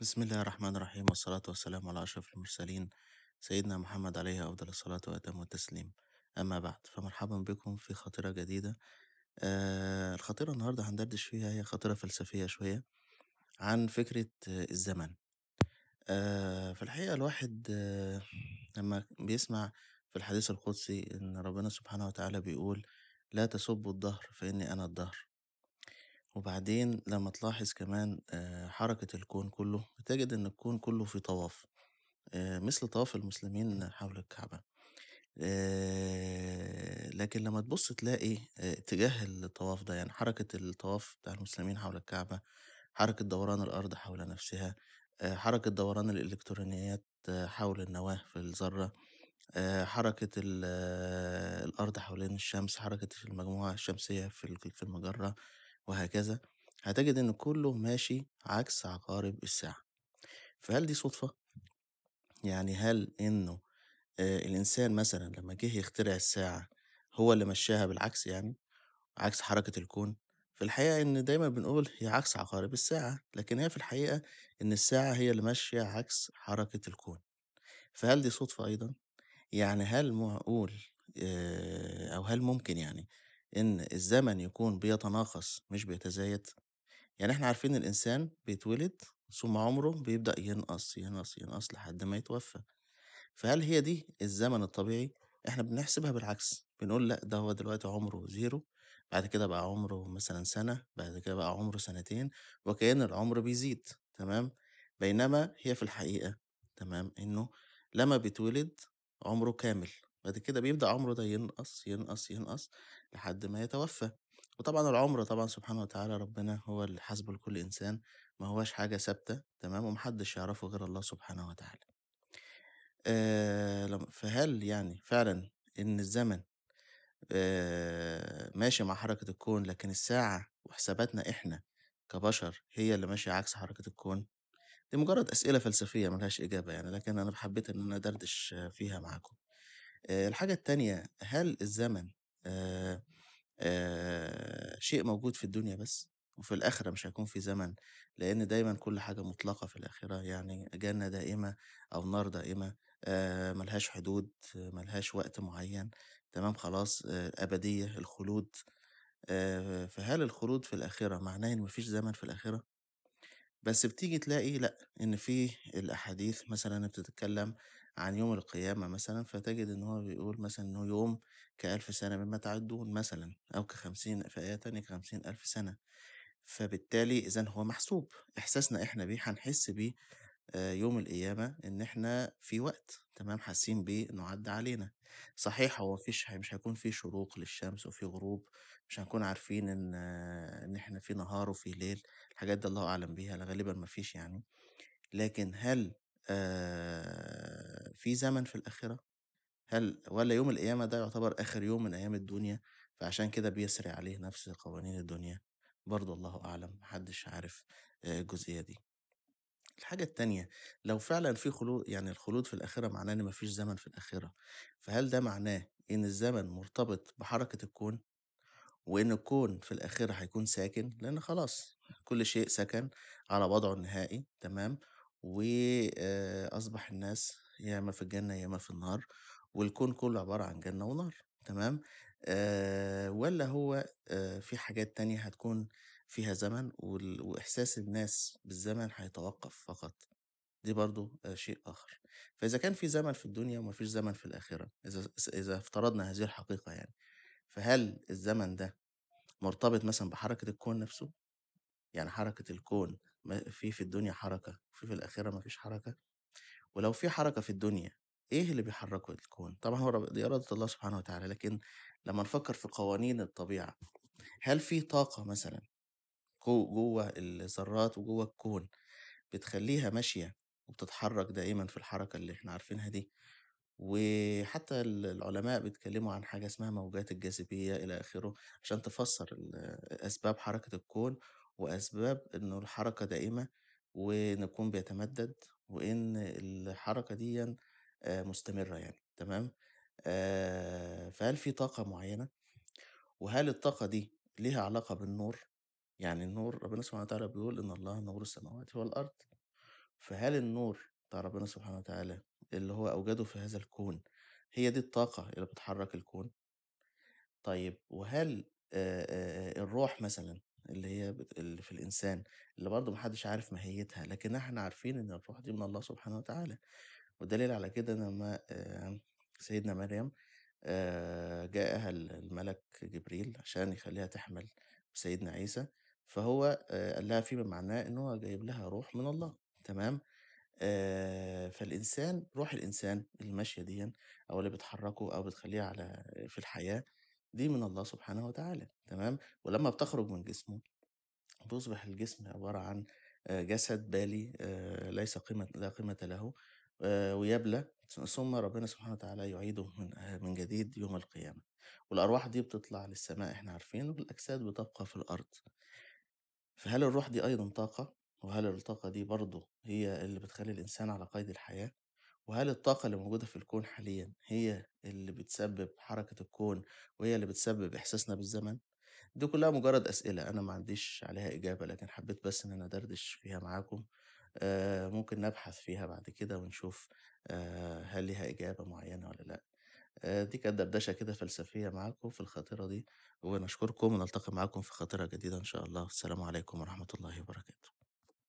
بسم الله الرحمن الرحيم والصلاة والسلام على أشرف المرسلين سيدنا محمد عليه أفضل الصلاة وأتم التسليم أما بعد فمرحبا بكم في خطيرة جديدة آه الخطيرة النهاردة هندردش فيها هي خطيرة فلسفية شوية عن فكرة الزمن آه في الحقيقة الواحد آه لما بيسمع في الحديث القدسي إن ربنا سبحانه وتعالى بيقول لا تسبوا الدهر فإني أنا الدهر وبعدين لمّا تلاحظ كمان حركة الكون كلّه، بتجد إن الكون كلّه في طواف، مثل طواف المسلمين حول الكعبة، لكن لمّا تبُص تلاقي اتجاه الطواف ده، يعني حركة الطواف بتاع المسلمين حول الكعبة، حركة دوران الأرض حول نفسها، حركة دوران الإلكترونيات حول النواة في الذرة، حركة الأرض حوالين الشمس، حركة المجموعة الشمسية في المجرة. وهكذا هتجد إن كله ماشي عكس عقارب الساعة فهل دي صدفة؟ يعني هل إنه آه، الإنسان مثلا لما جه يخترع الساعة هو اللي مشاها بالعكس يعني عكس حركة الكون في الحقيقة إن دايما بنقول هي عكس عقارب الساعة لكن هي في الحقيقة إن الساعة هي اللي ماشية عكس حركة الكون فهل دي صدفة أيضا؟ يعني هل معقول آه، أو هل ممكن يعني إن الزمن يكون بيتناقص مش بيتزايد؟ يعني إحنا عارفين الإنسان بيتولد ثم عمره بيبدأ ينقص، ينقص، ينقص لحد ما يتوفى، فهل هي دي الزمن الطبيعي؟ إحنا بنحسبها بالعكس، بنقول لأ ده هو دلوقتي عمره زيرو بعد كده بقى عمره مثلًا سنة، بعد كده بقى عمره سنتين، وكأن العمر بيزيد تمام؟ بينما هي في الحقيقة تمام، إنه لمّا بيتولد عمره كامل. بعد كده بيبدأ عمره ده ينقص، ينقص، ينقص، لحد ما يتوفى، وطبعًا العمر طبعًا سبحانه وتعالى ربنا هو اللي حاسبه لكل إنسان، ما هواش حاجة ثابتة تمام، ومحدش يعرفه غير الله سبحانه وتعالى. آه فهل يعني فعلًا إن الزمن آه ماشي مع حركة الكون، لكن الساعة وحساباتنا إحنا كبشر هي اللي ماشية عكس حركة الكون؟ دي مجرد أسئلة فلسفية ملهاش إجابة يعني، لكن أنا حبيت إن أنا أدردش فيها معاكم. آه، الحاجة التانية هل الزمن آآ آه، آه، شيء موجود في الدنيا بس؟ وفي الآخرة مش هيكون في زمن، لأن دايمًا كل حاجة مطلقة في الآخرة، يعني جنة دائمة أو نار دائمة ملهاش حدود، ملهاش وقت معين، تمام خلاص آآ أبدية، الخلود، فهل الخلود في الآخرة معناه إن مفيش زمن في الآخرة؟ بس بتيجي تلاقي لأ، إن في الأحاديث مثلًا بتتكلم عن يوم القيامة مثلًا، فتجد إن هو بيقول مثلًا إنه يوم كألف سنة مما تعدون مثلًا، أو كخمسين في آية تانية كخمسين ألف سنة، فبالتالي إذًا هو محسوب، إحساسنا إحنا بيه هنحس بيه آه، يوم القيامة إن إحنا في وقت تمام، حاسين بيه إنه عدّى علينا، صحيح هو فيش مش هيكون في شروق للشمس وفي غروب، مش هنكون عارفين إن إن إحنا في نهار وفي ليل، الحاجات دي الله أعلم بيها، غالبًا مفيش يعني، لكن هل آه، في زمن في الآخرة؟ هل ولا يوم القيامة ده يعتبر آخر يوم من أيام الدنيا فعشان كده بيسري عليه نفس قوانين الدنيا؟ برضه الله أعلم محدش عارف آه، الجزئية دي. الحاجة التانية لو فعلا في خلود يعني الخلود في الآخرة معناه إن مفيش زمن في الآخرة فهل ده معناه إن الزمن مرتبط بحركة الكون وإن الكون في الآخرة هيكون ساكن لأن خلاص كل شيء سكن على وضعه النهائي تمام وأصبح آه، الناس يا إما في الجنة يا إما في النار والكون كله عبارة عن جنة ونار تمام آه ولا هو آه في حاجات تانية هتكون فيها زمن وإحساس الناس بالزمن هيتوقف فقط دي برضو آه شيء آخر فإذا كان في زمن في الدنيا ومفيش زمن في الآخرة إذا إذا افترضنا هذه الحقيقة يعني فهل الزمن ده مرتبط مثلا بحركة الكون نفسه يعني حركة الكون في في الدنيا حركة وفي في الآخرة مفيش حركة ولو في حركة في الدنيا إيه اللي بيحركه الكون؟ طبعًا هو دي إرادة الله سبحانه وتعالى، لكن لما نفكر في قوانين الطبيعة هل في طاقة مثلًا جوه الذرات وجوه الكون بتخليها ماشية وبتتحرك دائمًا في الحركة اللي إحنا عارفينها دي؟ وحتى العلماء بيتكلموا عن حاجة اسمها موجات الجاذبية إلى آخره، عشان تفسر أسباب حركة الكون وأسباب إنه الحركة دائمة. ونكون بيتمدد، وإن الحركة دي مستمرة يعني تمام، فهل في طاقة معيّنة؟ وهل الطاقة دي ليها علاقة بالنور؟ يعني النور ربنا سبحانه وتعالى بيقول: "إن الله نور السماوات والأرض." فهل النور بتاع ربنا سبحانه وتعالى اللي هو أوجده في هذا الكون، هي دي الطاقة اللي بتحرك الكون؟ طيب وهل الروح مثلًا اللي هي بت اللي في الإنسان، اللي برضه ما حدش عارف ماهيتها، لكن إحنا عارفين إن الروح دي من الله سبحانه وتعالى، والدليل على كده لمّا سيدنا مريم جاءها الملك جبريل عشان يخلّيها تحمل سيدنا عيسى، فهو قال لها فيما معناه إن هو جايب لها روح من الله، تمام؟ فالإنسان روح الإنسان اللي ماشية ديًا أو اللي بتحرّكه أو بتخلّيه على في الحياة دي من الله سبحانه وتعالى تمام، ولمّا بتخرج من جسمه بيصبح الجسم عبارة عن آه، جسد بالي آه، ليس قيمة لا قيمة له آه، ويبلى ثم ربنا سبحانه وتعالى يعيده من من جديد يوم القيامة، والأرواح دي بتطلع للسماء إحنا عارفين والأجساد بتبقى في الأرض. فهل الروح دي أيضًا طاقة؟ وهل الطاقة دي برضه هي اللي بتخلّي الإنسان على قيد الحياة؟ وهل الطاقة اللي موجودة في الكون حاليًا هي اللي بتسبب حركة الكون، وهي اللي بتسبب إحساسنا بالزمن؟ دي كلها مجرد أسئلة أنا ما عنديش عليها إجابة، لكن حبيت بس إن أنا أدردش فيها معاكم، آه، ممكن نبحث فيها بعد كده ونشوف آآ آه، هل ليها إجابة معينة ولا لأ. آآ آه، دي كانت دردشة كده فلسفية معاكم في الخطيرة دي، ونشكركم ونلتقي معاكم في خطيرة جديدة إن شاء الله، والسلام عليكم ورحمة الله وبركاته.